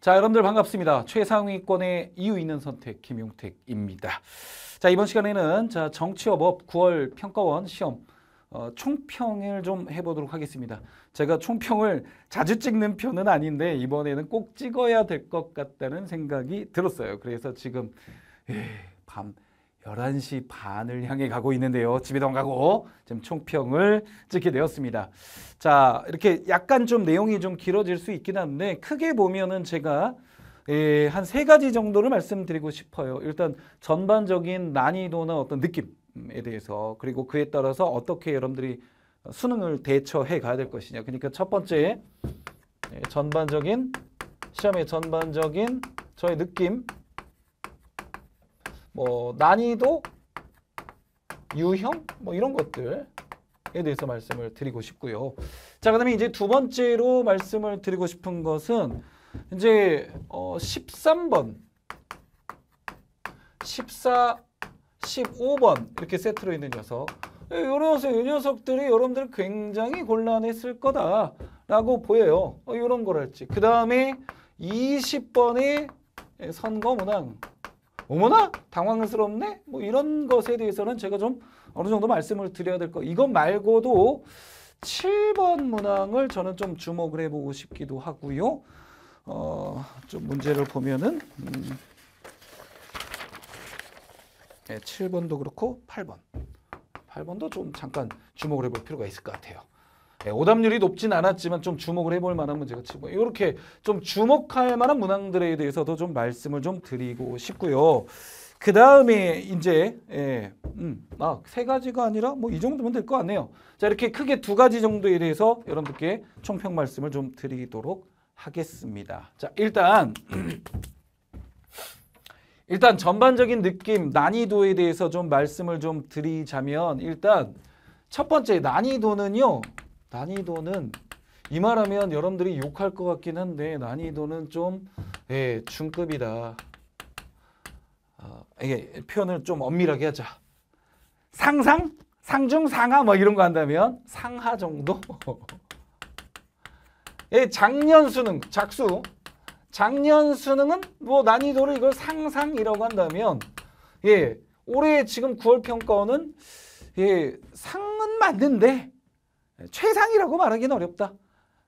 자, 여러분들 반갑습니다. 최상위권의 이유 있는 선택 김용택입니다. 자, 이번 시간에는 자, 정치업업 9월 평가원 시험 어, 총평을 좀 해보도록 하겠습니다. 제가 총평을 자주 찍는 편은 아닌데 이번에는 꼭 찍어야 될 것 같다는 생각이 들었어요. 그래서 지금 에이, 예, 밤 11시 반을 향해 가고 있는데요. 집에도 안 가고 지금 총평을 찍게 되었습니다. 자, 이렇게 약간 좀 내용이 좀 길어질 수 있긴 한데 크게 보면은 제가 예, 한세 가지 정도를 말씀드리고 싶어요. 일단 전반적인 난이도나 어떤 느낌에 대해서 그리고 그에 따라서 어떻게 여러분들이 수능을 대처해 가야 될 것이냐. 그러니까 첫 번째 예, 전반적인 시험의 전반적인 저의 느낌 뭐 난이도, 유형 뭐 이런 것들에 대해서 말씀을 드리고 싶고요. 자, 그다음에 이제 두 번째로 말씀을 드리고 싶은 것은 이제 어 13번, 14, 15번 이렇게 세트로 있는 녀석. 이 예, 녀석, 이 녀석들이 여러분들 굉장히 곤란했을 거다라고 보여요. 이런 어, 거랄지. 그 다음에 20번의 선거문항. 어머나 당황스럽네 뭐 이런 것에 대해서는 제가 좀 어느 정도 말씀을 드려야 될거 이것 말고도 7번 문항을 저는 좀 주목을 해보고 싶기도 하고요 어, 좀 문제를 보면은 음, 네, 7번도 그렇고 8번 8번도 좀 잠깐 주목을 해볼 필요가 있을 것 같아요 네, 오답률이 높진 않았지만 좀 주목을 해볼 만한 문제가 치고 뭐 이렇게 좀 주목할 만한 문항들에 대해서도 좀 말씀을 좀 드리고 싶고요. 그 다음에 이제 예, 음, 아, 세 가지가 아니라 뭐 이 정도면 될것 같네요. 자 이렇게 크게 두 가지 정도에 대해서 여러분들께 총평 말씀을 좀 드리도록 하겠습니다. 자 일단 일단 전반적인 느낌 난이도에 대해서 좀 말씀을 좀 드리자면 일단 첫 번째 난이도는요. 난이도는 이 말하면 여러분들이 욕할 것 같긴 한데 난이도는 좀 예, 중급이다. 어, 이 표현을 좀 엄밀하게 하자. 상상, 상중, 상하 뭐 이런 거 한다면 상하 정도. 예, 작년 수능, 작수. 작년 수능은 뭐 난이도를 이걸 상상이라고 한다면 예, 올해 지금 9월 평가원은 예, 상은 맞는데 예, 최상이라고 말하기는 어렵다.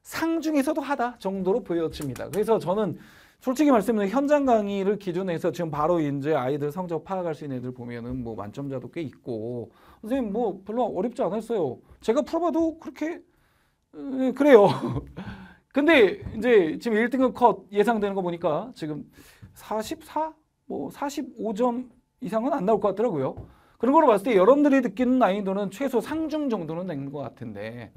상 중에서도 하다 정도로 보여집니다. 그래서 저는 솔직히 말씀드리 현장 강의를 기준에서 지금 바로 이제 아이들 성적 파악할 수 있는 애들 보면은 뭐 만점자도 꽤 있고 선생님 뭐 별로 어렵지 않았어요. 제가 풀어봐도 그렇게 음, 그래요. 근데 이제 지금 1등급 컷 예상되는 거 보니까 지금 44? 뭐 45점 이상은 안 나올 것 같더라고요. 그런 걸로 봤을 때 여러분들이 느끼는 난이도는 최소 상중 정도는 되는 것 같은데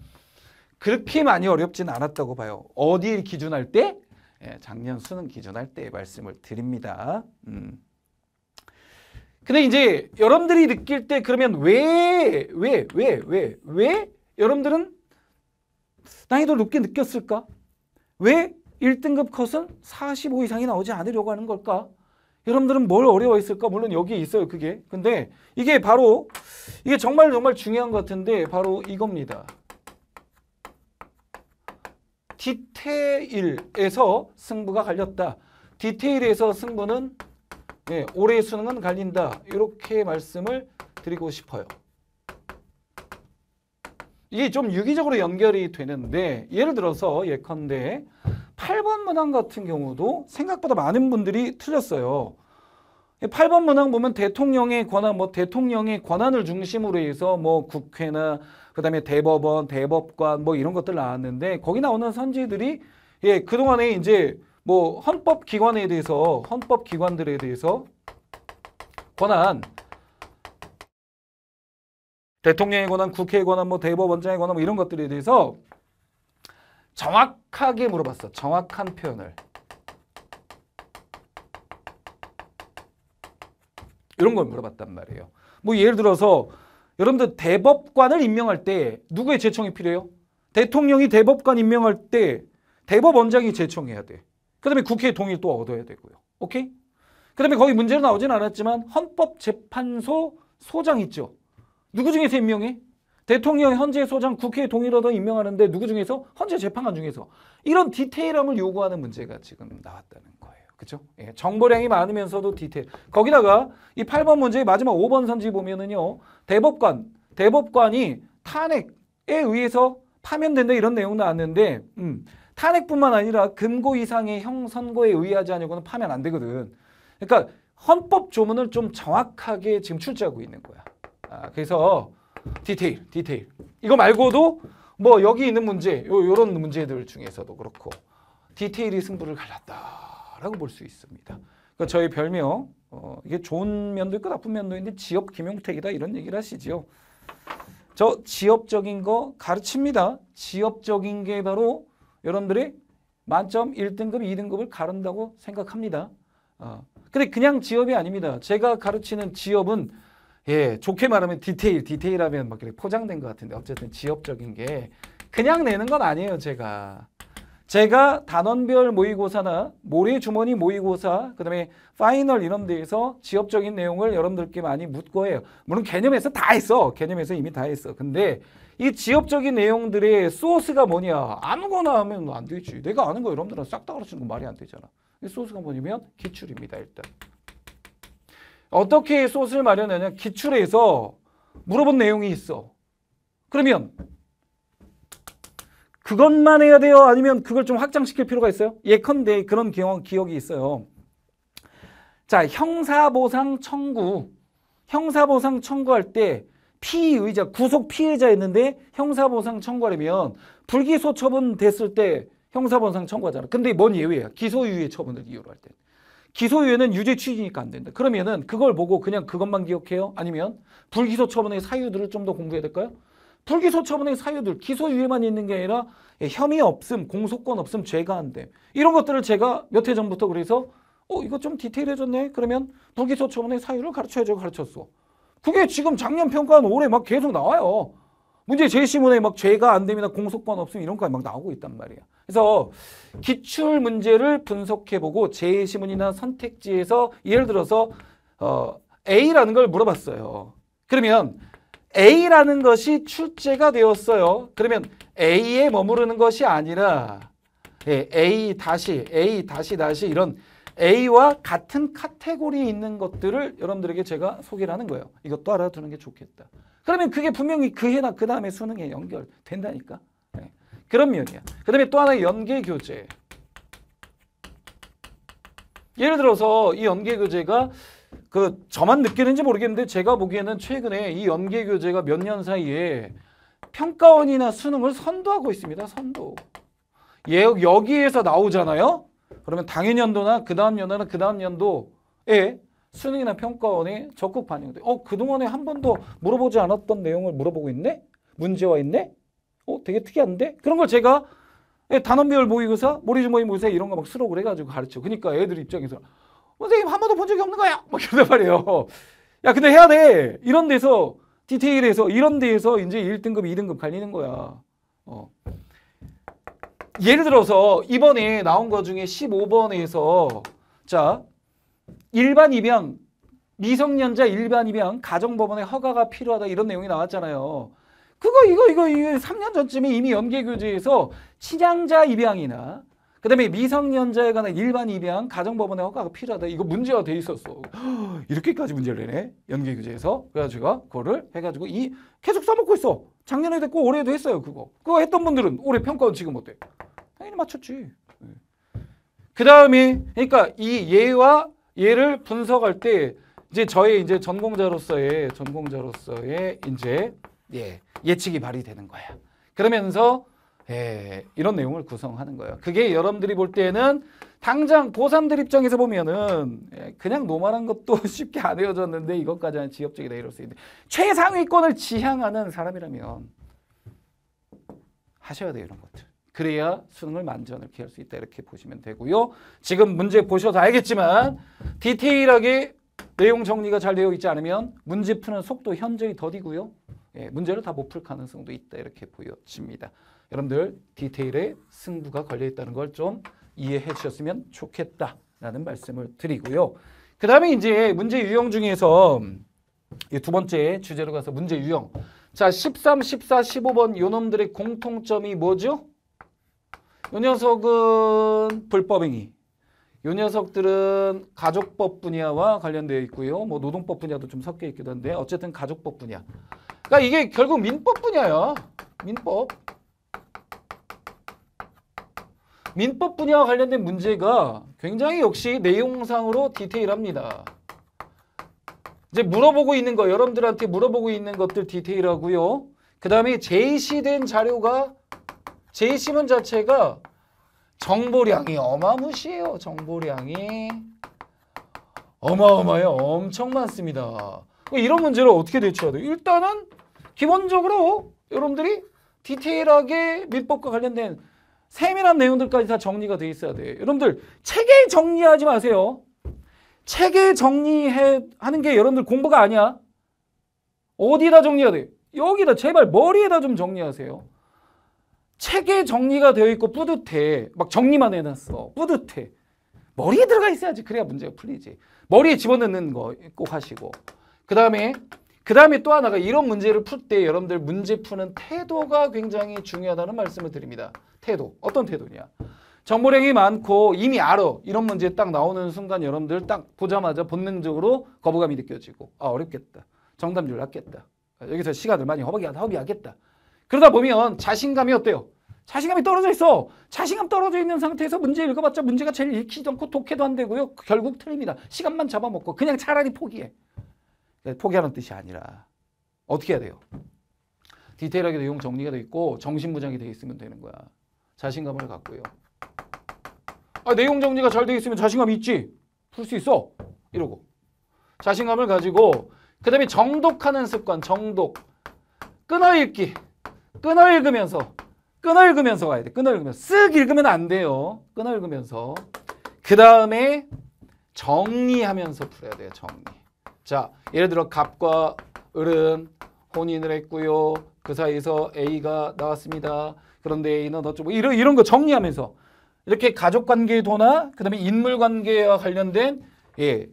그렇게 많이 어렵진 않았다고 봐요. 어디 기준할 때? 예, 작년 수능 기준할 때 말씀을 드립니다. 음. 근데 이제 여러분들이 느낄 때 그러면 왜, 왜, 왜, 왜, 왜 여러분들은 난이도를 높게 느꼈을까? 왜 1등급 컷은 45 이상이 나오지 않으려고 하는 걸까? 여러분들은 뭘 어려워했을까? 물론 여기에 있어요, 그게. 근데 이게 바로 이게 정말 정말 중요한 것 같은데 바로 이겁니다. 디테일에서 승부가 갈렸다. 디테일에서 승부는 네, 예, 올해 수능은 갈린다. 이렇게 말씀을 드리고 싶어요. 이게 좀 유기적으로 연결이 되는데 예를 들어서 예컨대 8번 문항 같은 경우도 생각보다 많은 분들이 틀렸어요. 8번 문항 보면 대통령의 권한, 뭐 대통령의 권한을 중심으로 해서 뭐 국회나 그다음에 대법원, 대법관 뭐 이런 것들 나왔는데 거기 나오는 선지들이 예, 그동안에 이제 뭐 헌법 기관에 대해서 헌법 기관들에 대해서 권한 대통령의 권한, 국회의 권한, 뭐 대법원장의 권한 뭐 이런 것들에 대해서 정확하게 물어봤어. 정확한 표현을. 이런 걸 물어봤단 말이에요. 뭐 예를 들어서 여러분들 대법관을 임명할 때 누구의 제청이 필요해요? 대통령이 대법관 임명할 때 대법원장이 제청해야 돼. 그 다음에 국회 의 동의 를또 얻어야 되고요. 오케이? 그 다음에 거기 문제로 나오진 않았지만 헌법재판소 소장 있죠. 누구 중에서 임명해? 대통령 현재 소장 국회 동일하던 임명하는데 누구 중에서 헌재 재판관 중에서 이런 디테일함을 요구하는 문제가 지금 나왔다는 거예요. 그렇죠? 예, 정보량이 많으면서도 디테일. 거기다가 이 8번 문제의 마지막 5번 선지 보면은요. 대법관, 대법관이 탄핵에 의해서 파면된다 이런 내용 나왔는데 음, 탄핵뿐만 아니라 금고 이상의 형 선고에 의하지 않으고는 파면 안 되거든. 그러니까 헌법 조문을 좀 정확하게 지금 출제하고 있는 거야. 아, 그래서 디테일, 디테일. 이거 말고도 뭐 여기 있는 문제, 요, 요런 문제들 중에서도 그렇고 디테일이 승부를 갈랐다라고 볼 수 있습니다. 그러니까 저희 별명, 어, 이게 좋은 면도 있고 나쁜 면도 있는데 지업 김용택이다 이런 얘기를 하시죠저 지엽적인 거 가르칩니다. 지엽적인 게 바로 여러분들이 만점 1등급, 2등급을 가른다고 생각합니다. 어. 근데 그냥 지엽이 아닙니다. 제가 가르치는 지엽은 예, 좋게 말하면 디테일, 디테일하면 막 이렇게 포장된 것 같은데 어쨌든 지역적인 게 그냥 내는 건 아니에요, 제가. 제가 단원별 모의고사나 모래주머니 모의고사, 그 다음에 파이널 이런 데에서 지역적인 내용을 여러분들께 많이 묻고 해요. 물론 개념에서 다 했어. 개념에서 이미 다 했어. 근데 이 지역적인 내용들의 소스가 뭐냐. 아무거나 하면 안 되지. 내가 아는 거 여러분들은 싹다 가르치는 거 말이 안 되잖아. 소스가 뭐냐면 기출입니다, 일단. 어떻게 소스를 마련하냐 기출에서 물어본 내용이 있어. 그러면 그것만 해야 돼요? 아니면 그걸 좀 확장시킬 필요가 있어요? 예컨대 그런 경험, 기억이 있어요. 자, 형사보상 청구. 형사보상 청구할 때 피의자, 구속 피해자였는데 형사보상 청구하려면 불기소 처분 됐을 때 형사보상 청구하잖아. 근데 뭔 예외야? 기소유예 처분을 이유로 할 때. 기소유예는 유죄 취지니까 안 된다. 그러면은 그걸 보고 그냥 그것만 기억해요? 아니면 불기소 처분의 사유들을 좀 더 공부해야 될까요? 불기소 처분의 사유들, 기소유예만 있는 게 아니라 예, 혐의 없음, 공소권 없음, 죄가 안 돼. 이런 것들을 제가 몇 해 전부터 그래서 어, 이거 좀 디테일해졌네? 그러면 불기소 처분의 사유를 가르쳐야죠. 가르쳤어. 그게 지금 작년 평가는 올해 막 계속 나와요. 문제 제시문에 막 죄가 안 됩니다. 공소권 없음 이런 거 막 나오고 있단 말이야. 그래서 기출 문제를 분석해보고 제시문이나 선택지에서 예를 들어서 어, A라는 걸 물어봤어요. 그러면 A라는 것이 출제가 되었어요. 그러면 A에 머무르는 것이 아니라 예, A 다시 A 다시 다시 이런 A와 같은 카테고리에 있는 것들을 여러분들에게 제가 소개를 하는 거예요. 이것도 알아두는 게 좋겠다. 그러면 그게 분명히 그 해나 그 다음에 수능에 연결된다니까. 네. 그런 면이야. 그 다음에 또 하나의 연계교재. 예를 들어서 이 연계교재가 그 저만 느끼는지 모르겠는데 제가 보기에는 최근에 이 연계교재가 몇 년 사이에 평가원이나 수능을 선도하고 있습니다. 선도. 예, 여기에서 나오잖아요. 그러면 당해 연도나 그 다음 연도나 그 다음 연도에 예. 수능이나 평가원이 적극 반영돼. 어, 그동안에 한 번도 물어보지 않았던 내용을 물어보고 있네? 문제와 있네? 어, 되게 특이한데? 그런 걸 제가 예, 단원별 모의고사, 모리지 모의고사 이런 거 막 수록을 해가지고 가르쳐. 그러니까 애들 입장에서 선생님 한 번도 본 적이 없는 거야! 막 이러단 말이에요. 야, 근데 해야 돼! 이런 데서, 디테일에서, 이런 데에서 이제 1등급, 2등급 갈리는 거야. 어. 예를 들어서 이번에 나온 거 중에 15번에서 자, 일반 입양, 미성년자 일반 입양 가정법원의 허가가 필요하다 이런 내용이 나왔잖아요. 그거 이거 이거 이거 3년 전쯤에 이미 연계 교재에서 친양자 입양이나 그다음에 미성년자에 관한 일반 입양 가정법원의 허가가 필요하다. 이거 문제가 돼 있었어. 이렇게까지 문제를 내네. 연계 교재에서. 그래가지고 그거를 해가지고 이 계속 써먹고 있어. 작년에도 했고 올해도 했어요. 그거. 그거 했던 분들은 올해 평가원 지금 어때? 당연히 맞췄지. 네. 그 다음에 그러니까 이 예와 얘를 분석할 때 이제 저의 이제 전공자로서의 전공자로서의 이제 예, 예측이 발휘되는 거야. 그러면서 예, 이런 내용을 구성하는 거예요. 그게 여러분들이 볼 때는 당장 고3들 입장에서 보면은 예, 그냥 노말한 것도 쉽게 안 헤어졌는데 이것까지 는 지엽적이다 이럴 수 있는데 최상위권을 지향하는 사람이라면 하셔야 돼요 이런 것들. 그래야 수능을 만전을피할 수 있다 이렇게 보시면 되고요. 지금 문제 보셔서 알겠지만 디테일하게 내용 정리가 잘 되어 있지 않으면 문제 푸는 속도 현저히 더디고요. 예, 문제를 다 못 풀 가능성도 있다 이렇게 보여집니다. 여러분들 디테일에 승부가 걸려 있다는 걸 좀 이해해 주셨으면 좋겠다라는 말씀을 드리고요. 그 다음에 이제 문제 유형 중에서 이 두 번째 주제로 가서 문제 유형. 자, 13, 14, 15번 요놈들의 공통점이 뭐죠? 요 녀석은 불법행위. 요 녀석들은 가족법 분야와 관련되어 있고요. 뭐 노동법 분야도 좀 섞여 있기도 한데 어쨌든 가족법 분야. 그러니까 이게 결국 민법 분야야. 민법. 민법 분야와 관련된 문제가 굉장히 역시 내용상으로 디테일합니다. 이제 물어보고 있는 거 여러분들한테 물어보고 있는 것들 디테일하고요. 그 다음에 제시된 자료가 제이신문 자체가 정보량이 어마무시해요. 정보량이 어마어마해요. 엄청 많습니다. 이런 문제를 어떻게 대처해야 돼요? 일단은 기본적으로 여러분들이 디테일하게 민법과 관련된 세밀한 내용들까지 다 정리가 돼 있어야 돼요. 여러분들 책에 정리하지 마세요. 책에 정리 하는 게 여러분들 공부가 아니야. 어디다 정리해야 돼? 여기다 제발 머리에다 좀 정리하세요. 책에 정리가 되어 있고 뿌듯해. 막 정리만 해놨어. 뿌듯해. 머리에 들어가 있어야지. 그래야 문제가 풀리지. 머리에 집어넣는 거 꼭 하시고. 그 다음에, 그 다음에 또 하나가 이런 문제를 풀 때 여러분들 문제 푸는 태도가 굉장히 중요하다는 말씀을 드립니다. 태도. 어떤 태도냐. 정보량이 많고 이미 알아. 이런 문제 딱 나오는 순간 여러분들 딱 보자마자 본능적으로 거부감이 느껴지고 아 어렵겠다. 정답률 낮겠다. 여기서 시간을 많이 허비하겠다. 그러다 보면 자신감이 어때요? 자신감이 떨어져 있어. 자신감 떨어져 있는 상태에서 문제 읽어봤자 문제가 제일 읽히지 않고 독해도 안 되고요. 결국 틀립니다. 시간만 잡아먹고 그냥 차라리 포기해. 네, 포기하는 뜻이 아니라 어떻게 해야 돼요? 디테일하게 내용 정리가 돼 있고 정신무장이 돼 있으면 되는 거야. 자신감을 갖고요. 아, 내용 정리가 잘 돼 있으면 자신감 있지. 풀 수 있어. 이러고. 자신감을 가지고 그 다음에 정독하는 습관, 정독. 끊어 읽기. 끊어 읽으면서 끊어읽으면서 가야 돼. 끊어읽으면서쓱 읽으면 안 돼요. 끊어읽으면서그 다음에 정리하면서 풀어야 돼요. 정리. 자, 예를 들어 갑과 을은 혼인을 했고요. 그 사이에서 A가 나왔습니다. 그런데 A는 어쩌고 이런, 이런 거 정리하면서 이렇게 가족관계도나 그 다음에 인물관계와 관련된 예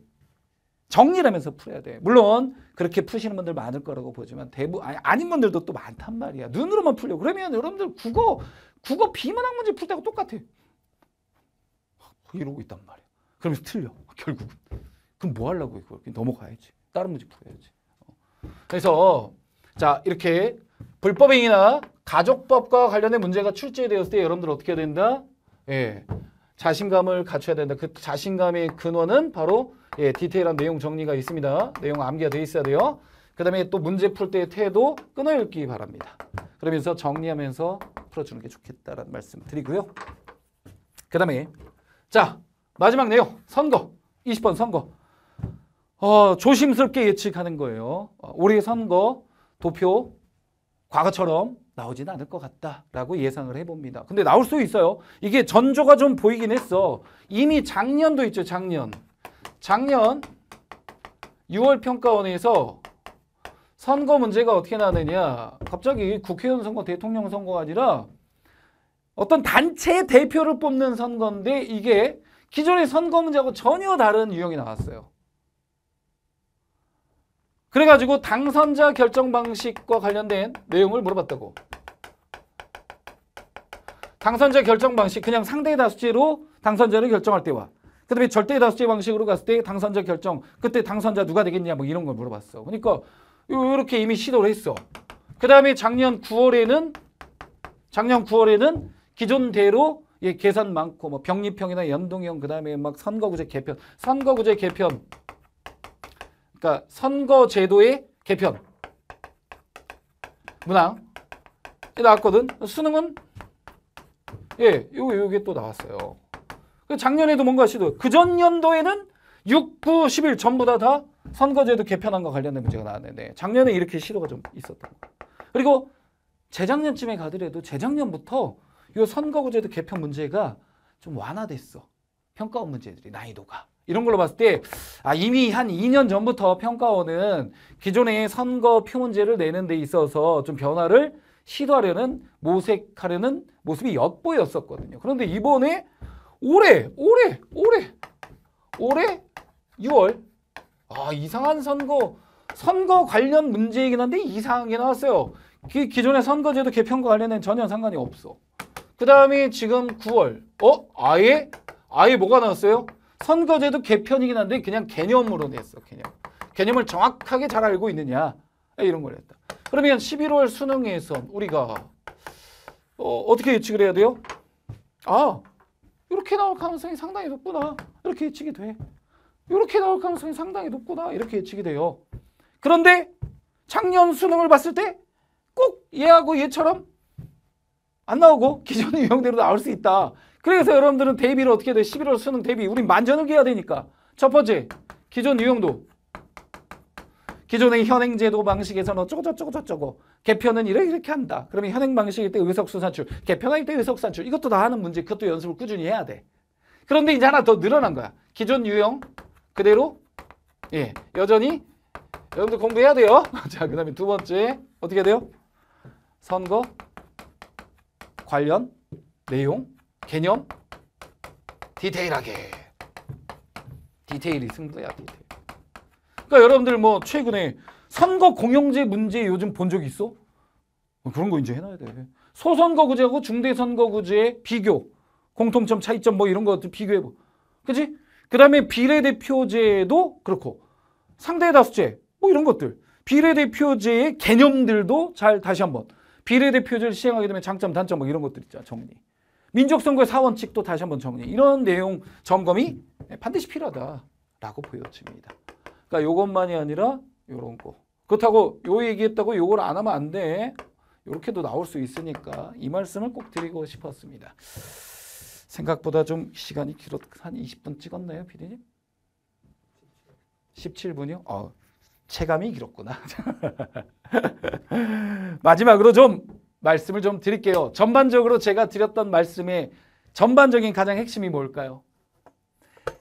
정리하면서 풀어야 돼. 물론 그렇게 푸시는 분들 많을 거라고 보지만 대부 아니, 아닌 분들도 또 많단 말이야. 눈으로만 풀려. 그러면 여러분들 국어 국어 비문학 문제 풀 때하고 똑같아. 이러고 있단 말이야. 그러면서 틀려. 결국은. 그럼 뭐 하려고 이걸 넘어가야지. 다른 문제 풀어야지. 어. 그래서 자 이렇게 불법행위나 가족법과 관련된 문제가 출제되었을 때 여러분들 어떻게 해야 된다? 예. 자신감을 갖춰야 된다. 그 자신감의 근원은 바로 예, 디테일한 내용 정리가 있습니다. 내용 암기가 돼 있어야 돼요. 그 다음에 또 문제 풀 때의 태도 끊어읽기 바랍니다. 그러면서 정리하면서 풀어주는 게 좋겠다라는 말씀 드리고요. 그 다음에 자 마지막 내용 선거 20번 선거 어, 조심스럽게 예측하는 거예요. 어, 올해 선거 도표 과거처럼 나오진 않을 것 같다라고 예상을 해봅니다. 근데 나올 수 있어요. 이게 전조가 좀 보이긴 했어. 이미 작년도 있죠, 작년. 작년 6월 평가원에서 선거 문제가 어떻게 나느냐 갑자기 국회의원 선거 대통령 선거가 아니라 어떤 단체 대표를 뽑는 선거인데 이게 기존의 선거 문제하고 전혀 다른 유형이 나왔어요. 그래가지고 당선자 결정 방식과 관련된 내용을 물어봤다고. 당선자 결정 방식 그냥 상대 다수제로 당선자를 결정할 때와 그다음에 절대 다수제 방식으로 갔을 때 당선자 결정 그때 당선자 누가 되겠냐 뭐 이런 걸 물어봤어. 그러니까 이렇게 이미 시도를 했어. 그다음에 작년 9월에는 작년 9월에는 기존대로 예, 계산 많고 뭐 병립형이나 연동형 그다음에 막 선거구제 개편, 선거구제 개편. 그러니까 선거제도의 개편. 문항 나왔거든. 수능은 예, 요게 요게 또 나왔어요. 그 작년에도 뭔가 시도. 그 전년도에는 6, 부1일 전부 다, 다 선거제도 개편안과 관련된 문제가 나왔는데 작년에 이렇게 시도가 좀 있었던 거. 그리고 재작년쯤에 가더라도 재작년부터 이 선거구제도 개편 문제가 좀 완화됐어. 평가원 문제들이 난이도가. 이런 걸로 봤을 때 아, 이미 한 2년 전부터 평가원은 기존의 선거 표 문제를 내는 데 있어서 좀 변화를 시도하려는 모색하려는 모습이 엿보였었거든요. 그런데 이번에 올해, 올해, 올해, 올해 6월. 아, 이상한 선거, 선거 관련 문제이긴 한데 이상하게 나왔어요. 기, 기존의 선거제도 개편과 관련된 전혀 상관이 없어. 그 다음이 지금 9월. 어? 아예? 아예 뭐가 나왔어요? 선거제도 개편이긴 한데 그냥 개념으로 냈어, 개념. 개념을 정확하게 잘 알고 있느냐. 네, 이런 걸 했다. 그러면 11월 수능에선 우리가 어, 어떻게 예측을 해야 돼요? 아, 이렇게 나올 가능성이 상당히 높구나. 이렇게 예측이 돼. 이렇게 나올 가능성이 상당히 높구나. 이렇게 예측이 돼요. 그런데 작년 수능을 봤을 때 꼭 얘하고 얘처럼 안 나오고 기존의 유형대로 나올 수 있다. 그래서 여러분들은 대비를 어떻게 해야 돼? 11월 수능 대비. 우린 만전을 기해야 되니까. 첫 번째, 기존 유형도. 기존의 현행제도 방식에서는 어쩌고 저쩌고 저쩌고 개편은 이렇게 이렇게 한다. 그러면 현행 방식일 때 의석수산출, 개편할 때 의석산출 이것도 다 하는 문제, 그것도 연습을 꾸준히 해야 돼. 그런데 이제 하나 더 늘어난 거야. 기존 유형 그대로 예 여전히 여러분들 공부해야 돼요. 자, 그 다음에 두 번째 어떻게 해야 돼요? 선거 관련 내용, 개념 디테일하게 디테일이 승부해야 돼. 그러니까 여러분들 뭐 최근에 선거 공영제 문제 요즘 본 적 있어? 어, 그런 거 이제 해놔야 돼. 소선거구제하고 중대선거구제의 비교, 공통점, 차이점 뭐 이런 것들 비교해보 그지? 그 다음에 비례대표제도 그렇고 상대다수제 뭐 이런 것들 비례대표제의 개념들도 잘 다시 한번 비례대표제를 시행하게 되면 장점, 단점 뭐 이런 것들 있죠 정리 민족선거의 사원칙도 다시 한번 정리 이런 내용 점검이 반드시 필요하다라고 보여집니다. 그러니까 요것만이 아니라 요런 거. 그렇다고 요 얘기했다고 요걸 안 하면 안 돼. 이렇게도 나올 수 있으니까 이 말씀을 꼭 드리고 싶었습니다. 생각보다 좀 시간이 길었 한 20분 찍었나요, 피디님? 17분이요? 어, 아, 체감이 길었구나. 마지막으로 좀 말씀을 좀 드릴게요. 전반적으로 제가 드렸던 말씀의 전반적인 가장 핵심이 뭘까요?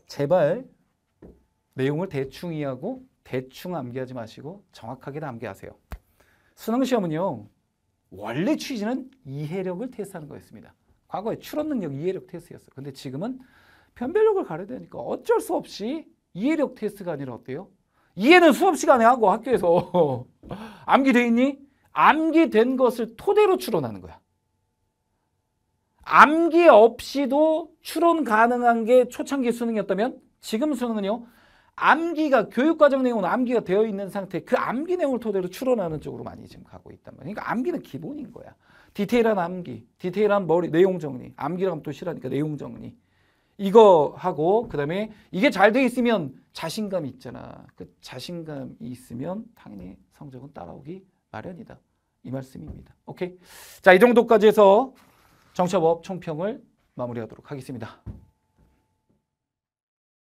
제발 내용을 대충 이해하고 대충 암기하지 마시고 정확하게 암기하세요. 수능 시험은요. 원래 취지는 이해력을 테스트하는 거였습니다. 과거에 추론 능력 이해력 테스트였어요. 근데 지금은 변별력을 가려야 되니까 어쩔 수 없이 이해력 테스트가 아니라 어때요? 이해는 수업 시간에 하고 학교에서 암기돼 있니? 암기된 것을 토대로 추론하는 거야. 암기 없이도 추론 가능한 게 초창기 수능이었다면 지금 수능은요. 암기가 교육과정 내용은 암기가 되어 있는 상태 그 암기 내용을 토대로 추론하는 쪽으로 많이 지금 가고 있단 말이에요. 그러니까 암기는 기본인 거야. 디테일한 암기, 디테일한 머리 내용 정리, 암기라면 또 싫으니까 내용 정리. 이거 하고 그다음에 이게 잘 돼 있으면 자신감이 있잖아. 그 자신감이 있으면 당연히 성적은 따라오기 마련이다. 이 말씀입니다. 오케이. 자, 이 정도까지 해서 정처법 총평을 마무리하도록 하겠습니다.